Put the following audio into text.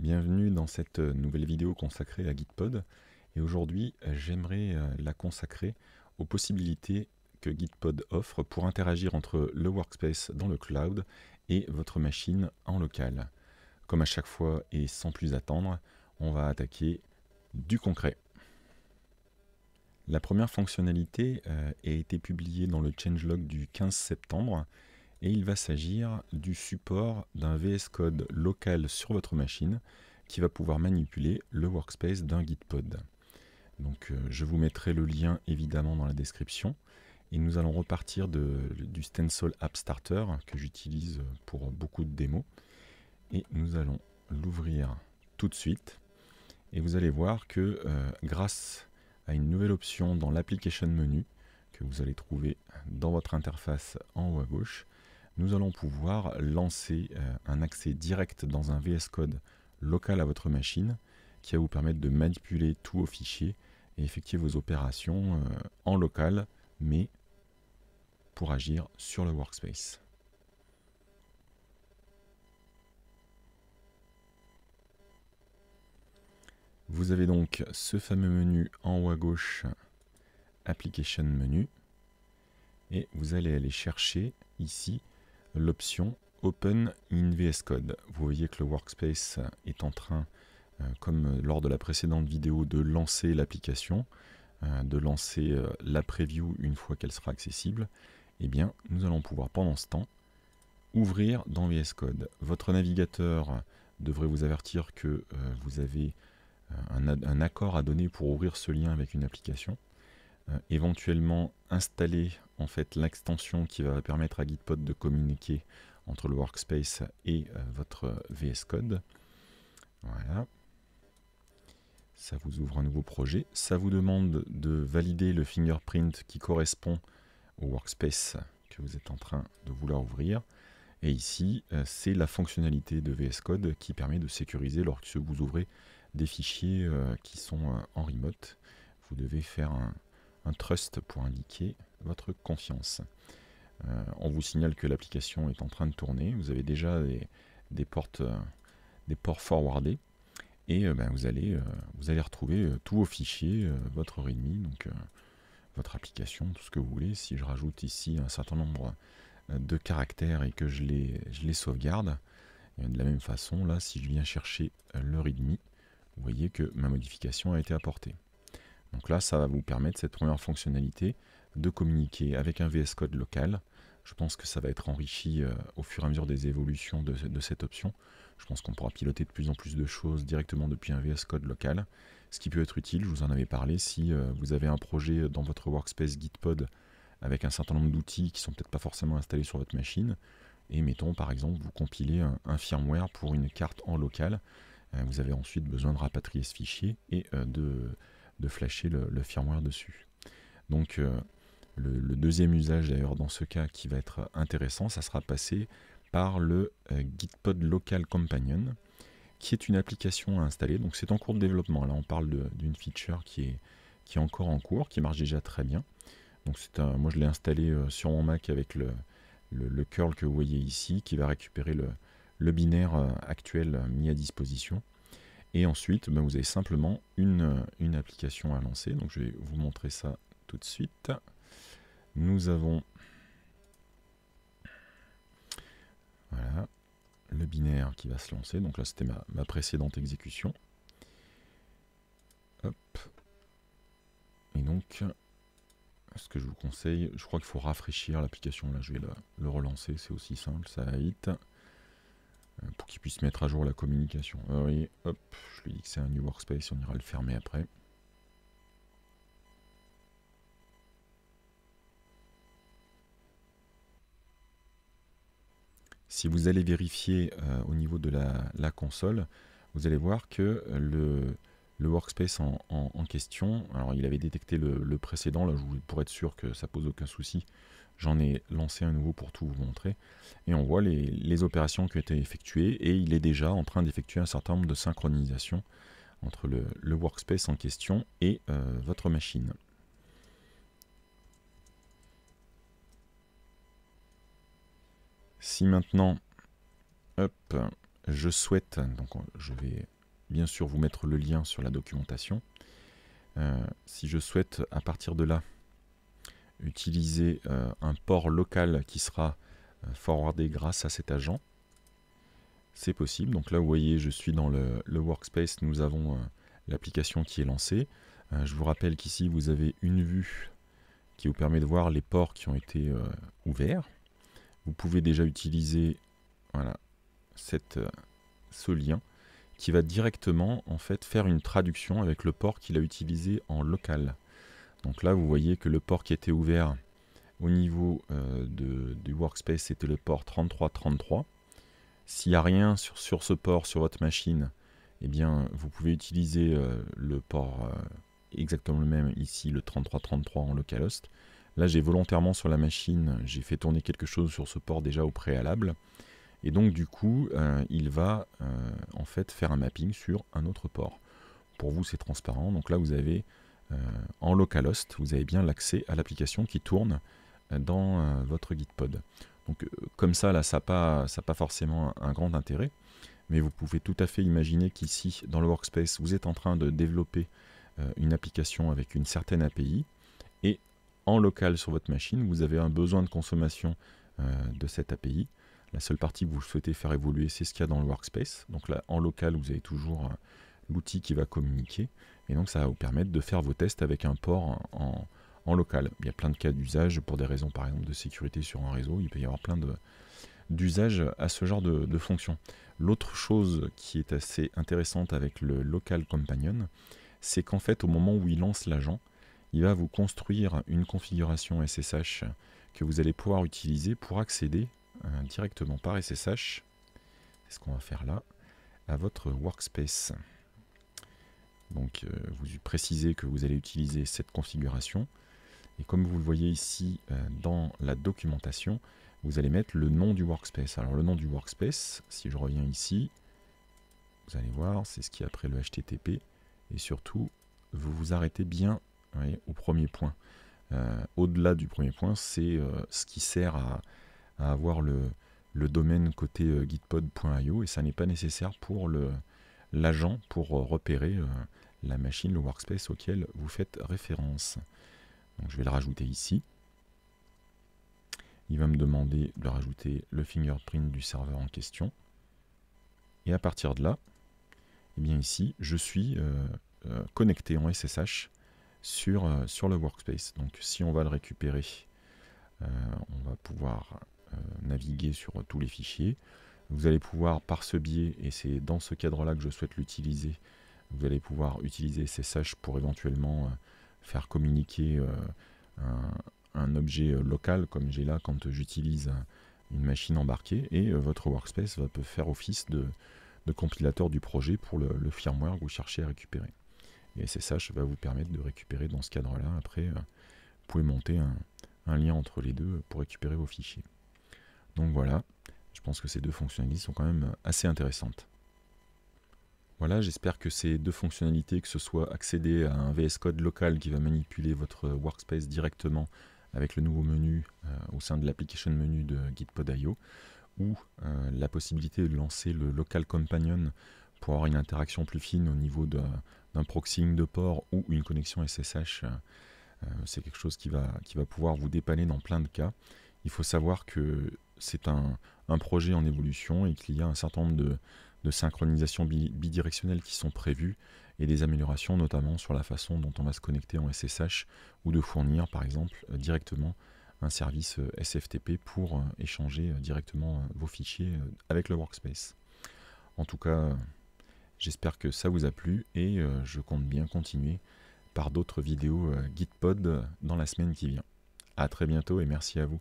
Bienvenue dans cette nouvelle vidéo consacrée à Gitpod et aujourd'hui j'aimerais euh, la consacrer aux possibilités que Gitpod offre pour interagir entre le workspace dans le cloud et votre machine en local. Comme à chaque fois et sans plus attendre, on va attaquer du concret. La première fonctionnalité euh, a été publiée dans le changelog du 15 septembre et il va s'agir du support d'un VS Code local sur votre machine qui va pouvoir manipuler le workspace d'un Gitpod. Donc euh, je vous mettrai le lien évidemment dans la description et nous allons repartir de, du Stencil App Starter que j'utilise pour beaucoup de démos et nous allons l'ouvrir tout de suite et vous allez voir que euh, grâce à une nouvelle option dans l'application menu que vous allez trouver dans votre interface en haut à gauche. Nous allons pouvoir lancer euh, un accès direct dans un VS Code local à votre machine qui va vous permettre de manipuler tous vos fichiers et effectuer vos opérations euh, en local mais pour agir sur le workspace. Vous avez donc ce fameux menu en haut à gauche, Application Menu, et vous allez aller chercher ici l'option Open in VS Code. Vous voyez que le workspace est en train, euh, comme lors de la précédente vidéo, de lancer l'application, euh, de lancer euh, la preview une fois qu'elle sera accessible. Eh bien, nous allons pouvoir pendant ce temps ouvrir dans VS Code. Votre navigateur devrait vous avertir que vous avez un, accord à donner pour ouvrir ce lien avec une application, euh, éventuellement installer en fait l'extension qui va permettre à Gitpod de communiquer entre le workspace et euh, votre euh, VS Code. Voilà. Ça vous ouvre un nouveau projet. Ça vous demande de valider le fingerprint qui correspond au workspace que vous êtes en train de vouloir ouvrir. Et ici, euh, c'est la fonctionnalité de VS Code qui permet de sécuriser lorsque vous ouvrez des fichiers euh, qui sont euh, en remote. Vous devez faire un, trust pour indiquer votre confiance. on vous signale que l'application est en train de tourner. Vous avez déjà des, ports forwardés. Et ben, vous, allez, retrouver tous vos fichiers, votre README, donc votre application, tout ce que vous voulez. Si je rajoute ici un certain nombre de caractères et que je les, sauvegarde, de la même façon, là, si je viens chercher euh, le readme, vous voyez que ma modification a été apportée. Donc là, ça va vous permettre, cette première fonctionnalité, de communiquer avec un VS Code local. Je pense que ça va être enrichi euh, au fur et à mesure des évolutions de, cette option. Je pense qu'on pourra piloter de plus en plus de choses directement depuis un VS Code local, ce qui peut être utile, je vous en avais parlé, si euh, vous avez un projet dans votre workspace Gitpod avec un certain nombre d'outils qui sont peut-être pas forcément installés sur votre machine. Et mettons par exemple, vous compilez un, firmware pour une carte en local. Euh, vous avez ensuite besoin de rapatrier ce fichier et euh, de, flasher le, firmware dessus. Donc euh, le, deuxième usage d'ailleurs dans ce cas qui va être intéressant, ça sera passé par le Gitpod Local Companion, qui est une application à installer. Donc c'est en cours de développement. Là on parle d'une feature qui est, qui est encore en cours, qui marche déjà très bien. Donc un, moi je l'ai installé euh, sur mon Mac avec le, le, curl que vous voyez ici qui va récupérer le, le binaire euh, actuel euh, mis à disposition. Et ensuite, ben, vous avez simplement une, une, application à lancer. Donc je vais vous montrer ça tout de suite. Nous avons voilà, le binaire qui va se lancer. Donc là, c'était ma, ma précédente exécution. Hop. Et donc, ce que je vous conseille, je crois qu'il faut rafraîchir l'application. Là, je vais le relancer, c'est aussi simple, ça a hit. Euh, pour qu'il puisse mettre à jour la communication. Ah oui, hop, je lui dis que c'est un new workspace, on ira le fermer après. Si vous allez vérifier euh, au niveau de la, console, vous allez voir que euh, le, le workspace en, question. Alors il avait détecté le, précédent, là je, pour être sûr que ça pose aucun souci, j'en ai lancé un nouveau pour tout vous montrer. Et on voit les, opérations qui ont été effectuées et il est déjà en train d'effectuer un certain nombre de synchronisations entre le, workspace en question et euh, votre machine. Si maintenant, hop, je souhaite, donc je vais bien sûr vous mettre le lien sur la documentation. Euh, si je souhaite à partir de là utiliser euh, un port local qui sera euh, forwardé grâce à cet agent, c'est possible. Donc là vous voyez je suis dans le, workspace, nous avons l'application qui est lancée. je vous rappelle qu'ici vous avez une vue qui vous permet de voir les ports qui ont été ouverts. Vous pouvez déjà utiliser voilà, ce lien qui va directement en fait faire une traduction avec le port qu'il a utilisé en local. Donc là, vous voyez que le port qui était ouvert au niveau euh, du workspace, c'était le port 3333. S'il n'y a rien sur, ce port sur votre machine, eh bien, vous pouvez utiliser euh, le port euh, exactement le même ici, le 3333 en localhost. Là, j'ai volontairement sur la machine, j'ai fait tourner quelque chose sur ce port déjà au préalable. Et donc du coup, euh, il va euh, en fait faire un mapping sur un autre port. Pour vous, c'est transparent. Donc là, vous avez euh, en localhost, vous avez bien l'accès à l'application qui tourne dans votre Gitpod. Donc comme ça, là, ça n'a pas, pas forcément un, grand intérêt. Mais vous pouvez tout à fait imaginer qu'ici, dans le workspace, vous êtes en train de développer une application avec une certaine API. Et en local sur votre machine, vous avez un besoin de consommation de cette API. La seule partie que vous souhaitez faire évoluer, c'est ce qu'il y a dans le workspace. Donc là, en local, vous avez toujours euh, l'outil qui va communiquer. Et donc ça va vous permettre de faire vos tests avec un port en, local. Il y a plein de cas d'usage pour des raisons par exemple de sécurité sur un réseau. Il peut y avoir plein d'usages à ce genre de, de fonction. L'autre chose qui est assez intéressante avec le local companion, c'est qu'en fait au moment où il lance l'agent, il va vous construire une configuration SSH que vous allez pouvoir utiliser pour accéder euh, directement par SSH. C'est ce qu'on va faire là, à votre workspace. Donc euh, vous précisez que vous allez utiliser cette configuration. Et comme vous le voyez ici euh, dans la documentation, vous allez mettre le nom du workspace. Alors le nom du workspace, si je reviens ici, vous allez voir, c'est ce qui a après le HTTP. Et surtout, vous vous arrêtez bien au premier point. Au-delà du premier point, c'est ce qui sert à, à avoir le, domaine côté euh, gitpod.io et ça n'est pas nécessaire pour l'agent pour euh, repérer euh, la machine, le workspace auquel vous faites référence. Donc je vais le rajouter ici. Il va me demander de rajouter le fingerprint du serveur en question. Et à partir de là, et eh bien ici, je suis connecté en SSH sur, sur le workspace. Donc si on va le récupérer, on va pouvoir euh, naviguer sur euh, tous les fichiers. Vous allez pouvoir par ce biais, et c'est dans ce cadre-là que je souhaite l'utiliser, vous allez pouvoir utiliser SSH pour éventuellement euh, faire communiquer un, objet local comme j'ai là quand j'utilise une machine embarquée et votre workspace va peut faire office de, compilateur du projet pour le, firmware que vous cherchez à récupérer. Et SSH va vous permettre de récupérer dans ce cadre-là. Après, vous pouvez monter un lien entre les deux pour récupérer vos fichiers. Donc voilà, je pense que ces deux fonctionnalités sont quand même assez intéressantes. Voilà, j'espère que ces deux fonctionnalités, que ce soit accéder à un VS Code local qui va manipuler votre workspace directement avec le nouveau menu euh, au sein de l'application menu de Gitpod.io, ou euh, la possibilité de lancer le local companion pour avoir une interaction plus fine au niveau d'un proxying de port ou une connexion SSH, euh, c'est quelque chose qui va, qui va pouvoir vous dépanner dans plein de cas. Il faut savoir que c'est un, projet en évolution et qu'il y a un certain nombre de, de synchronisations bidirectionnelles qui sont prévues et des améliorations notamment sur la façon dont on va se connecter en SSH ou de fournir par exemple euh, directement un service euh, SFTP pour euh, échanger directement vos fichiers avec le workspace. En tout cas, j'espère que ça vous a plu et je compte bien continuer par d'autres vidéos Gitpod dans la semaine qui vient. A très bientôt et merci à vous.